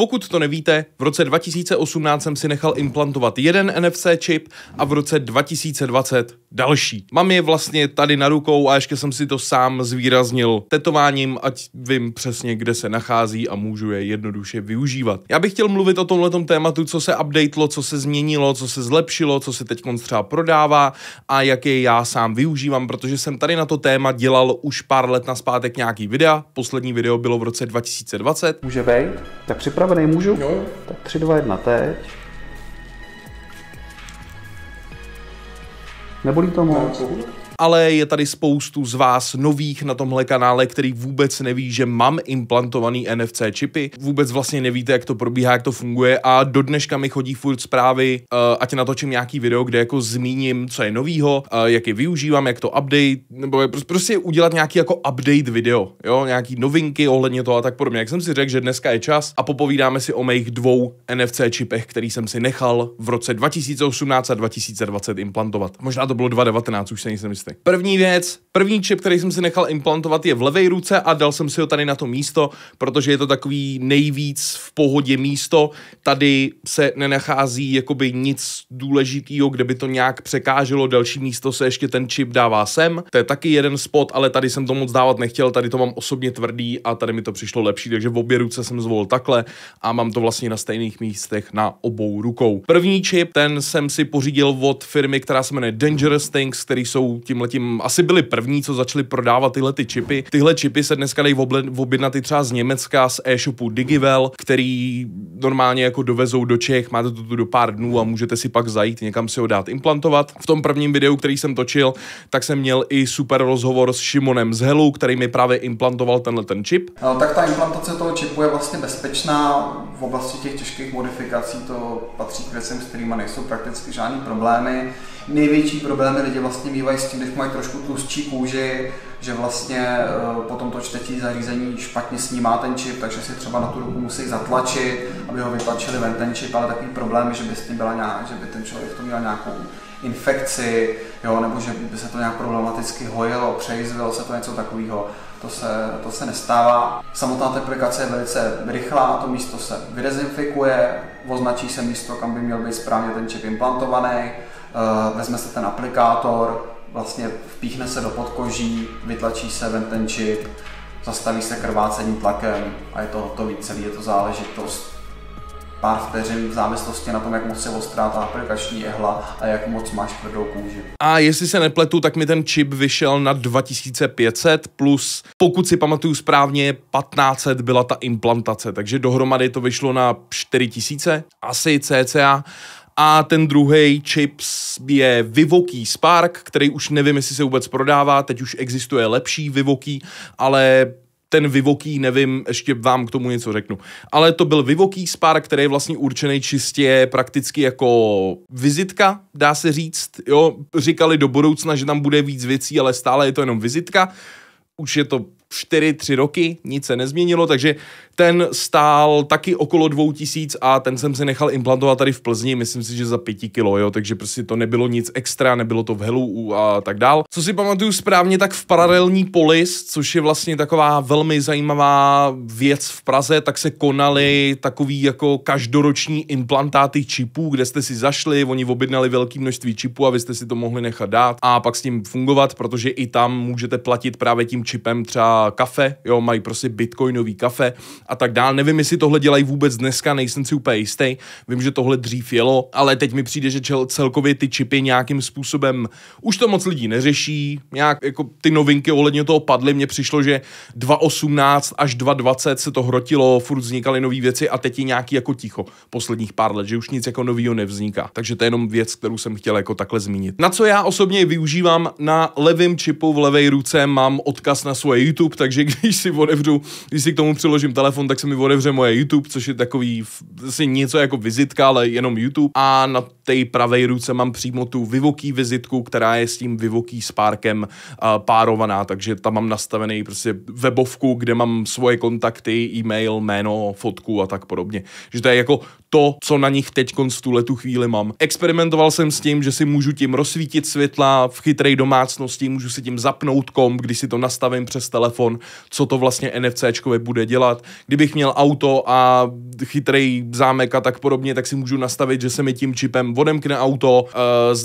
Pokud to nevíte, v roce 2018 jsem si nechal implantovat jeden NFC čip a v roce 2020 další. Mám je vlastně tady na rukou a ještě jsem si to sám zvýraznil tetováním, ať vím přesně, kde se nachází a můžu je jednoduše využívat. Já bych chtěl mluvit o tomhle tématu, co se updatelo, co se změnilo, co se zlepšilo, co se teď třeba prodává a jak je já sám využívám, protože jsem tady na to téma dělal už pár let na zpátek nějaký videa. Poslední video bylo v roce 2020. Může být, tak připrav připravený, můžu? Jo. Tak 3, 2, 1 teď. Nebolí to moc? Ne, ale je tady spoustu z vás nových na tomhle kanále, který vůbec neví, že mám implantovaný NFC čipy, vůbec vlastně nevíte, jak to probíhá, jak to funguje a do dneška mi chodí furt zprávy, uh, ať natočím nějaký video, kde jako zmíním, co je novýho, uh, jak je využívám, jak to update, nebo prostě udělat nějaký jako update video, jo, nějaký novinky ohledně toho a tak podobně. Jak jsem si řekl, že dneska je čas a popovídáme si o mých dvou NFC čipech, který jsem si nechal v roce 2018 a 2020 implantovat. Možná to bylo 2019, už se nic nemyslím věci. První věc, první čip, který jsem si nechal implantovat, je v levé ruce a dal jsem si ho tady na to místo, protože je to takový nejvíc v pohodě místo. Tady se nenachází jakoby nic důležitého, kde by to nějak překáželo. Další místo se ještě ten čip dává sem. To je taky jeden spot, ale tady jsem to moc dávat nechtěl, tady to mám osobně tvrdý a tady mi to přišlo lepší, takže v obě ruce jsem zvolil takhle a mám to vlastně na stejných místech na obou rukou. První čip, ten jsem si pořídil od firmy, která se jmenuje Dangerous Things, který jsou tím letím asi byli první, co začali prodávat tyhle ty čipy. Tyhle čipy se dneska dají objednat i třeba z Německa, z e-shopu Digivel, který normálně jako dovezou do Čech, máte to tu do pár dnů a můžete si pak zajít někam si ho dát implantovat. V tom prvním videu, který jsem točil, tak jsem měl i super rozhovor s Šimonem z Helu, který mi právě implantoval tenhle ten čip. No, tak ta implantace toho čipu je vlastně bezpečná. V oblasti těch těžkých modifikací to patří k věcem, s kterými nejsou prakticky žádný problémy. Největší problémy lidi vlastně mývají s tím, když mají trošku tlustší kůži, že vlastně eh, potom to čtecí zařízení špatně snímá ten čip, takže si třeba na tu ruku musí zatlačit, aby ho vytlačili ven ten čip, ale takový problém, že by, s tím byla nějak, že by ten člověk to měl nějakou infekci, jo, nebo že by se to nějak problematicky hojilo, přejizvilo se to něco takového. To se, to se nestává. Samotná aplikace je velice rychlá, to místo se vydezinfikuje, označí se místo, kam by měl být správně ten čip implantovaný, eh, vezme se ten aplikátor, vlastně vpíchne se do podkoží, vytlačí se ven ten čip, zastaví se krvácení tlakem a je to hotový, celý je to záležitost pár vteřin v závislosti na tom, jak moc je ostrá ta aplikační jehla a jak moc máš tvrdou kůži. A jestli se nepletu, tak mi ten čip vyšel na 2500 plus, pokud si pamatuju správně, 1500 byla ta implantace, takže dohromady to vyšlo na 4000, asi cca a ten druhý chips je Vivoký Spark, který už nevím, jestli se vůbec prodává, teď už existuje lepší Vivoký, ale ten Vivoký, nevím, ještě vám k tomu něco řeknu. Ale to byl Vivoký Spark, který je vlastně určený čistě prakticky jako vizitka, dá se říct. Jo, říkali do budoucna, že tam bude víc věcí, ale stále je to jenom vizitka. Už je to 4-3 roky, nic se nezměnilo, takže ten stál taky okolo 2000 a ten jsem si nechal implantovat tady v Plzni, myslím si, že za 5 kilo, jo, takže prostě to nebylo nic extra, nebylo to v helu a tak dál. Co si pamatuju správně, tak v paralelní polis, což je vlastně taková velmi zajímavá věc v Praze, tak se konaly takový jako každoroční implantáty čipů, kde jste si zašli, oni objednali velké množství čipů a vy jste si to mohli nechat dát a pak s tím fungovat, protože i tam můžete platit právě tím čipem třeba kafe, jo, mají prostě bitcoinový kafe a tak dál. Nevím, jestli tohle dělají vůbec dneska, nejsem si úplně jistý. Vím, že tohle dřív jelo, ale teď mi přijde, že celkově ty čipy nějakým způsobem už to moc lidí neřeší. Nějak jako ty novinky ohledně toho padly, mně přišlo, že 2018 až 2020 se to hrotilo, furt vznikaly nové věci a teď je nějaký jako ticho posledních pár let, že už nic jako novýho nevzniká. Takže to je jenom věc, kterou jsem chtěl jako takhle zmínit. Na co já osobně využívám na levém čipu v levé ruce mám odkaz na svoje YouTube, takže když si odevřu, když si k tomu přiložím telefon, telefon, tak se mi otevře moje YouTube, což je takový vlastně něco jako vizitka, ale jenom YouTube. A na té pravé ruce mám přímo tu vivoký vizitku, která je s tím vivoký spárkem uh, párovaná, takže tam mám nastavený prostě webovku, kde mám svoje kontakty, e-mail, jméno, fotku a tak podobně. Že to je jako to, co na nich teď v tuhle tu chvíli mám. Experimentoval jsem s tím, že si můžu tím rozsvítit světla v chytré domácnosti, můžu si tím zapnout kom, když si to nastavím přes telefon, co to vlastně NFC bude dělat kdybych měl auto a chytrý zámek a tak podobně, tak si můžu nastavit, že se mi tím čipem odemkne auto, uh,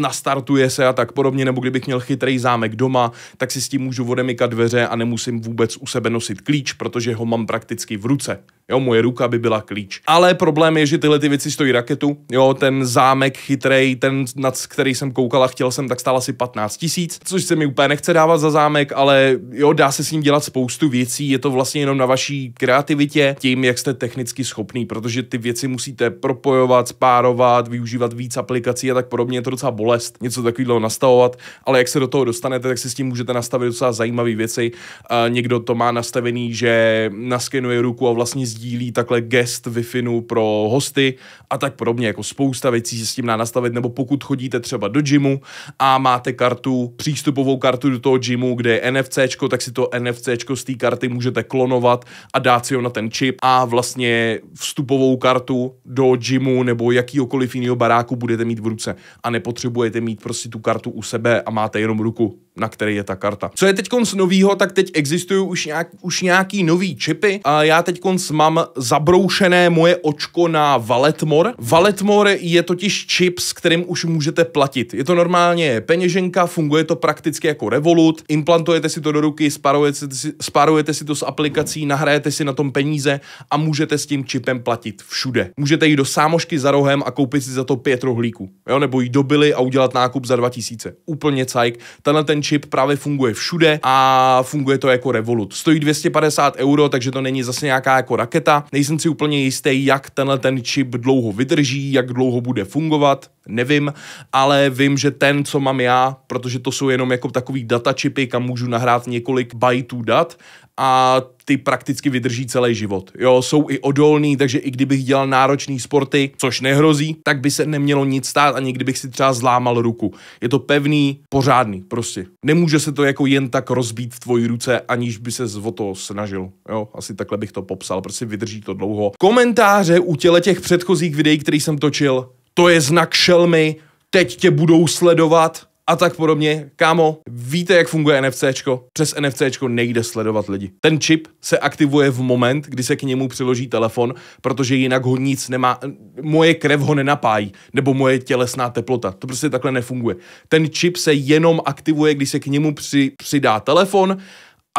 nastartuje se a tak podobně, nebo kdybych měl chytrý zámek doma, tak si s tím můžu odemykat dveře a nemusím vůbec u sebe nosit klíč, protože ho mám prakticky v ruce. Jo, moje ruka by byla klíč. Ale problém je, že tyhle ty věci stojí raketu. Jo, ten zámek chytrej, ten, nad který jsem koukal a chtěl jsem, tak stál asi 15 tisíc, což se mi úplně nechce dávat za zámek, ale jo, dá se s ním dělat spoustu věcí. Je to vlastně jenom na vaší kreativitě, tím, jak jste technicky schopný, protože ty věci musíte propojovat, spárovat, využívat víc aplikací a tak podobně. Je to docela bolest něco takového nastavovat, ale jak se do toho dostanete, tak si s tím můžete nastavit docela zajímavé věci. Uh, někdo to má nastavený, že naskenuje ruku a vlastně sdílí takhle gest wi pro hosty a tak podobně, jako spousta věcí se s tím dá nastavit, nebo pokud chodíte třeba do gymu a máte kartu, přístupovou kartu do toho gymu, kde je NFC, tak si to NFC z té karty můžete klonovat a dát si ho na ten čip a vlastně vstupovou kartu do gymu nebo jakýkoliv jiného baráku budete mít v ruce a nepotřebujete mít prostě tu kartu u sebe a máte jenom ruku, na které je ta karta. Co je teď konc novýho, tak teď existují už, nějak, už nějaký nový čipy a já teď konc mám mám zabroušené moje očko na Valetmore. Valetmore je totiž čip, s kterým už můžete platit. Je to normálně peněženka, funguje to prakticky jako Revolut, implantujete si to do ruky, sparujete si, sparujete si to s aplikací, nahrajete si na tom peníze a můžete s tím čipem platit všude. Můžete jít do sámošky za rohem a koupit si za to pět rohlíků, jo? nebo jít do Billy a udělat nákup za 2000. Úplně cajk. Tenhle ten čip právě funguje všude a funguje to jako Revolut. Stojí 250 euro, takže to není zase nějaká jako raketa raketa. Nejsem si úplně jistý, jak tenhle ten čip dlouho vydrží, jak dlouho bude fungovat nevím, ale vím, že ten, co mám já, protože to jsou jenom jako takový datačipy, kam můžu nahrát několik bajtů dat a ty prakticky vydrží celý život. Jo, jsou i odolný, takže i kdybych dělal náročný sporty, což nehrozí, tak by se nemělo nic stát, ani kdybych si třeba zlámal ruku. Je to pevný, pořádný, prostě. Nemůže se to jako jen tak rozbít v tvoji ruce, aniž by se o to snažil. Jo, asi takhle bych to popsal, prostě vydrží to dlouho. Komentáře u těle těch předchozích videí, který jsem točil, to je znak šelmy, teď tě budou sledovat a tak podobně. Kámo, víte, jak funguje NFCčko? Přes NFCčko nejde sledovat lidi. Ten čip se aktivuje v moment, kdy se k němu přiloží telefon, protože jinak ho nic nemá, moje krev ho nenapájí, nebo moje tělesná teplota. To prostě takhle nefunguje. Ten čip se jenom aktivuje, když se k němu při, přidá telefon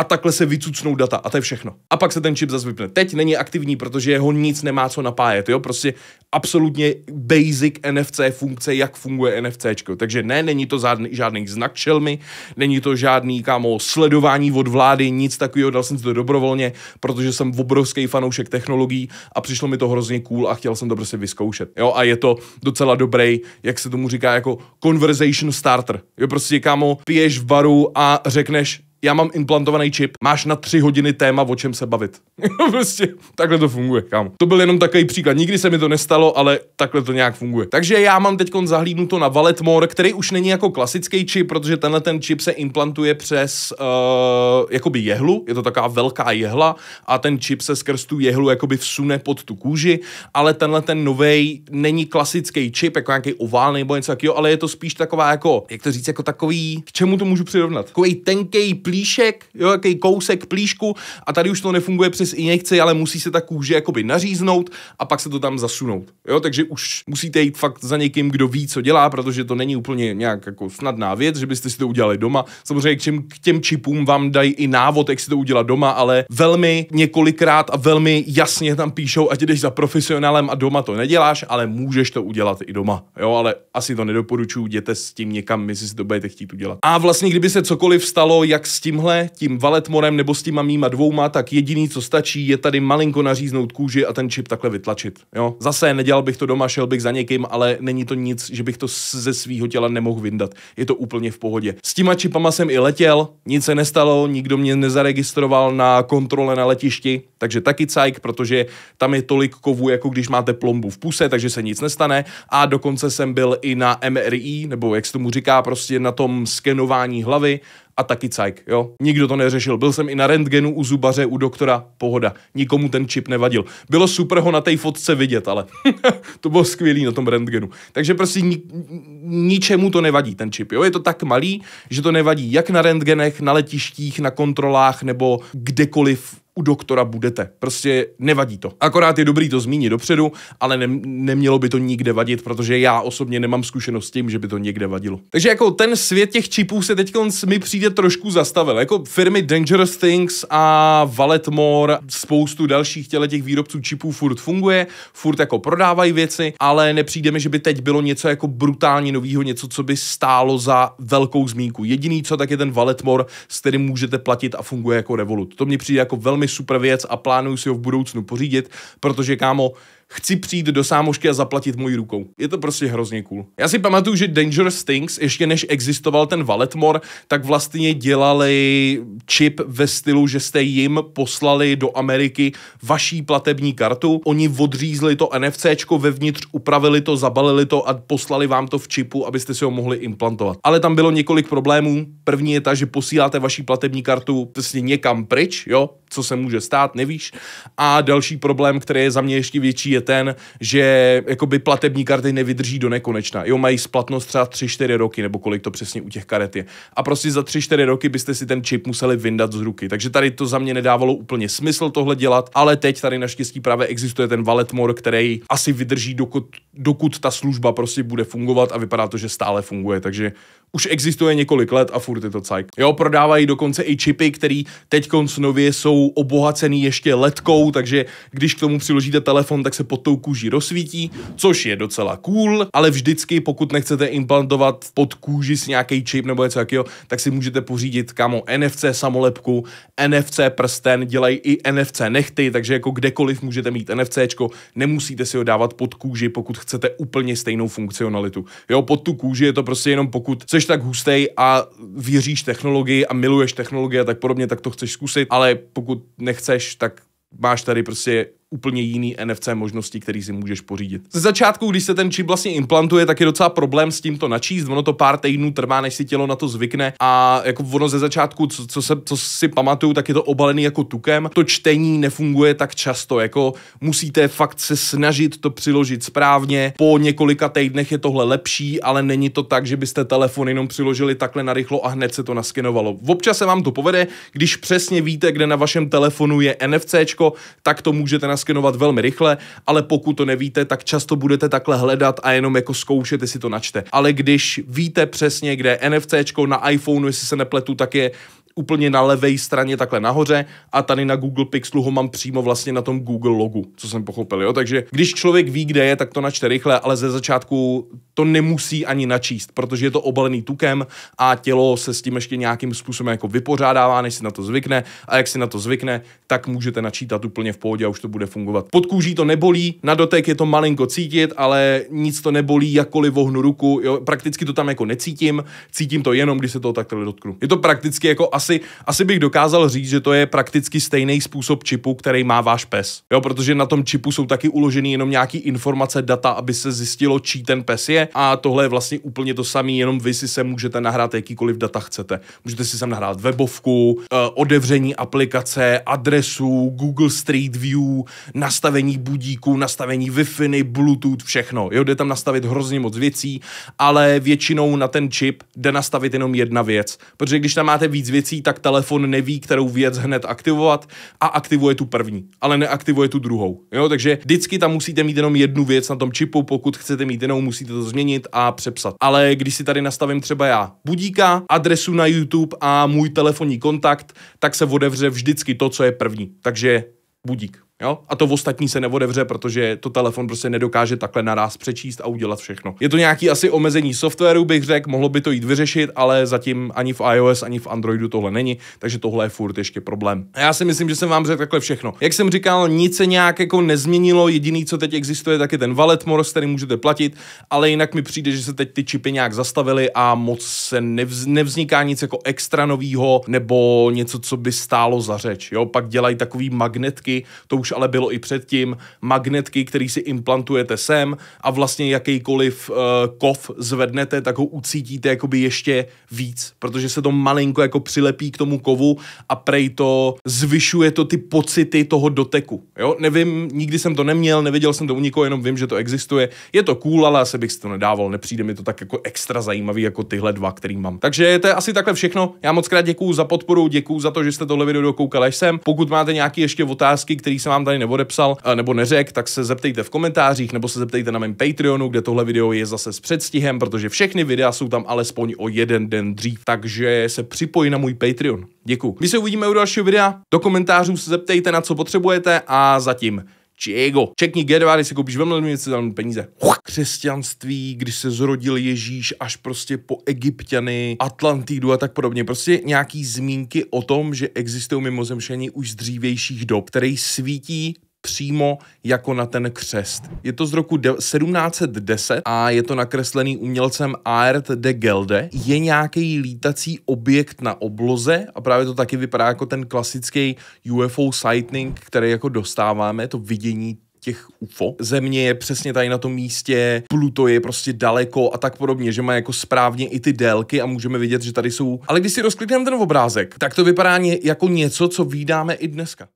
a takhle se vycucnou data a to je všechno. A pak se ten čip zase vypne. Teď není aktivní, protože jeho nic nemá co napájet, jo, prostě absolutně basic NFC funkce, jak funguje NFC. Takže ne, není to žádný, žádný znak šelmy, není to žádný kámo sledování od vlády, nic takového, dal jsem to dobrovolně, protože jsem obrovský fanoušek technologií a přišlo mi to hrozně cool a chtěl jsem to prostě vyzkoušet. Jo, a je to docela dobrý, jak se tomu říká, jako conversation starter. Jo, prostě kámo, piješ v baru a řekneš, já mám implantovaný čip, máš na tři hodiny téma, o čem se bavit. prostě takhle to funguje, kam. To byl jenom takový příklad. Nikdy se mi to nestalo, ale takhle to nějak funguje. Takže já mám teď zahlídnuto na Valetmore, který už není jako klasický čip, protože tenhle ten čip se implantuje přes uh, jakoby jehlu, je to taková velká jehla a ten čip se skrz tu jehlu jakoby vsune pod tu kůži, ale tenhle ten novej není klasický čip, jako nějaký oválný nebo něco takového, ale je to spíš taková jako, jak to říct, jako takový, k čemu to můžu přirovnat? Takový tenký plíšek, jo, jaký kousek plíšku a tady už to nefunguje přes injekci, ale musí se ta kůže jakoby naříznout a pak se to tam zasunout. Jo, takže už musíte jít fakt za někým, kdo ví, co dělá, protože to není úplně nějak jako snadná věc, že byste si to udělali doma. Samozřejmě k, těm, k těm čipům vám dají i návod, jak si to udělat doma, ale velmi několikrát a velmi jasně tam píšou, ať jdeš za profesionálem a doma to neděláš, ale můžeš to udělat i doma. Jo, ale asi to nedoporučuju, jděte s tím někam, jestli si to budete chtít udělat. A vlastně, kdyby se cokoliv stalo, jak s tímhle, tím valetmorem nebo s těma mýma dvouma, tak jediný, co stačí, je tady malinko naříznout kůži a ten čip takhle vytlačit. Jo? Zase nedělal bych to doma, šel bych za někým, ale není to nic, že bych to ze svého těla nemohl vyndat. Je to úplně v pohodě. S těma čipama jsem i letěl, nic se nestalo, nikdo mě nezaregistroval na kontrole na letišti, takže taky cajk, protože tam je tolik kovů, jako když máte plombu v puse, takže se nic nestane. A dokonce jsem byl i na MRI, nebo jak se tomu říká, prostě na tom skenování hlavy a taky cajk, jo. Nikdo to neřešil. Byl jsem i na rentgenu u zubaře, u doktora, pohoda. Nikomu ten čip nevadil. Bylo super ho na té fotce vidět, ale to bylo skvělý na tom rentgenu. Takže prostě ni- ničemu to nevadí ten čip, jo. Je to tak malý, že to nevadí jak na rentgenech, na letištích, na kontrolách nebo kdekoliv u doktora budete. Prostě nevadí to. Akorát je dobrý to zmínit dopředu, ale ne, nemělo by to nikde vadit, protože já osobně nemám zkušenost s tím, že by to někde vadilo. Takže jako ten svět těch čipů se teď mi přijde trošku zastavil. Jako firmy Dangerous Things a Valetmore, spoustu dalších těle těch výrobců čipů furt funguje, furt jako prodávají věci, ale nepřijde mi, že by teď bylo něco jako brutálně nového, něco, co by stálo za velkou zmínku. Jediný co, tak je ten Valetmore, s kterým můžete platit a funguje jako Revolut. To mi přijde jako velmi velmi super věc a plánuju si ho v budoucnu pořídit, protože kámo, chci přijít do sámošky a zaplatit mojí rukou. Je to prostě hrozně cool. Já si pamatuju, že Dangerous Things, ještě než existoval ten Valetmore, tak vlastně dělali čip ve stylu, že jste jim poslali do Ameriky vaší platební kartu, oni odřízli to NFCčko vevnitř, upravili to, zabalili to a poslali vám to v čipu, abyste si ho mohli implantovat. Ale tam bylo několik problémů. První je ta, že posíláte vaší platební kartu vlastně někam pryč, jo, co se může stát, nevíš. A další problém, který je za mě ještě větší, je ten, že jakoby platební karty nevydrží do nekonečna. Jo, mají splatnost třeba 3-4 roky, nebo kolik to přesně u těch karet je. A prostě za 3-4 roky byste si ten čip museli vyndat z ruky. Takže tady to za mě nedávalo úplně smysl tohle dělat, ale teď tady naštěstí právě existuje ten Walletmore, který asi vydrží, dokud, dokud ta služba prostě bude fungovat a vypadá to, že stále funguje. Takže už existuje několik let a furt je to cajk. Jo, prodávají dokonce i čipy, který teď nově jsou obohacený ještě letkou, takže když k tomu přiložíte telefon, tak se pod tou kůží rozsvítí, což je docela cool, ale vždycky, pokud nechcete implantovat pod kůži s nějaký čip nebo něco takového, tak si můžete pořídit kamo NFC samolepku, NFC prsten, dělají i NFC nechty, takže jako kdekoliv můžete mít NFC, nemusíte si ho dávat pod kůži, pokud chcete úplně stejnou funkcionalitu. Jo, pod tu kůži je to prostě jenom pokud seš tak hustej a věříš technologii a miluješ technologie a tak podobně, tak to chceš zkusit, ale pokud nechceš, tak máš tady prostě úplně jiný NFC možnosti, který si můžeš pořídit. Ze začátku, když se ten čip vlastně implantuje, tak je docela problém s tím to načíst. Ono to pár týdnů trvá, než si tělo na to zvykne a jako ono ze začátku, co, co, se, co si pamatuju, tak je to obalený jako tukem. To čtení nefunguje tak často, jako musíte fakt se snažit to přiložit správně. Po několika týdnech je tohle lepší, ale není to tak, že byste telefon jenom přiložili takhle narychlo a hned se to naskenovalo. Občas se vám to povede, když přesně víte, kde na vašem telefonu je NFC, tak to můžete naskenovat velmi rychle, ale pokud to nevíte, tak často budete takhle hledat a jenom jako zkoušet, jestli to načte. Ale když víte přesně, kde je NFC na iPhoneu, jestli se nepletu, tak je úplně na levé straně, takhle nahoře a tady na Google Pixelu ho mám přímo vlastně na tom Google logu, co jsem pochopil, jo? takže když člověk ví, kde je, tak to načte rychle, ale ze začátku to nemusí ani načíst, protože je to obalený tukem a tělo se s tím ještě nějakým způsobem jako vypořádává, než si na to zvykne a jak si na to zvykne, tak můžete načítat úplně v pohodě a už to bude fungovat. Pod kůží to nebolí, na dotek je to malinko cítit, ale nic to nebolí, jakkoliv vohnu ruku, jo? prakticky to tam jako necítím, cítím to jenom, když se toho takhle dotknu. Je to prakticky jako asi, asi bych dokázal říct, že to je prakticky stejný způsob čipu, který má váš pes. Jo, protože na tom čipu jsou taky uloženy jenom nějaký informace, data, aby se zjistilo, čí ten pes je. A tohle je vlastně úplně to samé, jenom vy si se můžete nahrát jakýkoliv data chcete. Můžete si sem nahrát webovku, eh, odevření aplikace, adresu, Google Street View, nastavení budíku, nastavení Wi-Fi, Bluetooth, všechno. Jo, jde tam nastavit hrozně moc věcí, ale většinou na ten čip jde nastavit jenom jedna věc. Protože když tam máte víc věcí, věcí, tak telefon neví, kterou věc hned aktivovat a aktivuje tu první, ale neaktivuje tu druhou. Jo, takže vždycky tam musíte mít jenom jednu věc na tom čipu, pokud chcete mít jinou, musíte to změnit a přepsat. Ale když si tady nastavím třeba já budíka, adresu na YouTube a můj telefonní kontakt, tak se odevře vždycky to, co je první. Takže budík. Jo? A to v ostatní se neodevře, protože to telefon prostě nedokáže takhle naraz přečíst a udělat všechno. Je to nějaký asi omezení softwaru, bych řekl, mohlo by to jít vyřešit, ale zatím ani v iOS, ani v Androidu tohle není, takže tohle je furt ještě problém. A já si myslím, že jsem vám řekl takhle všechno. Jak jsem říkal, nic se nějak jako nezměnilo, jediný, co teď existuje, tak je ten wallet moros, který můžete platit, ale jinak mi přijde, že se teď ty čipy nějak zastavily a moc se nevz, nevzniká nic jako extra novýho nebo něco, co by stálo za řeč. Jo? Pak dělají takové magnetky, to už ale bylo i předtím, magnetky, který si implantujete sem a vlastně jakýkoliv uh, kov zvednete, tak ho ucítíte jakoby ještě víc, protože se to malinko jako přilepí k tomu kovu a prej to zvyšuje to ty pocity toho doteku. Jo, nevím, nikdy jsem to neměl, neviděl jsem to u nikoho, jenom vím, že to existuje. Je to cool, ale asi bych si to nedával, nepřijde mi to tak jako extra zajímavý jako tyhle dva, který mám. Takže to je asi takhle všechno. Já moc krát děkuju za podporu, děkuju za to, že jste tohle video dokoukali až sem. Pokud máte nějaké ještě otázky, které se vám vám tady neodepsal eh, nebo neřek, tak se zeptejte v komentářích nebo se zeptejte na mém Patreonu, kde tohle video je zase s předstihem, protože všechny videa jsou tam alespoň o jeden den dřív. Takže se připojí na můj Patreon. Děkuji. My se uvidíme u dalšího videa. Do komentářů se zeptejte, na co potřebujete a zatím. Čego? Čekni G90 si koupíš velmi Mlinu, tam peníze. Křesťanství, když se zrodil Ježíš až prostě po Egyptiany, Atlantidu a tak podobně. Prostě nějaký zmínky o tom, že existují mimozemšení už z dřívějších dob, který svítí přímo jako na ten křest. Je to z roku 1710 a je to nakreslený umělcem Aert de Gelde. Je nějaký lítací objekt na obloze a právě to taky vypadá jako ten klasický UFO sighting, který jako dostáváme, to vidění těch UFO. Země je přesně tady na tom místě, Pluto je prostě daleko a tak podobně, že má jako správně i ty délky a můžeme vidět, že tady jsou. Ale když si rozklikneme ten obrázek, tak to vypadá jako něco, co vydáme i dneska.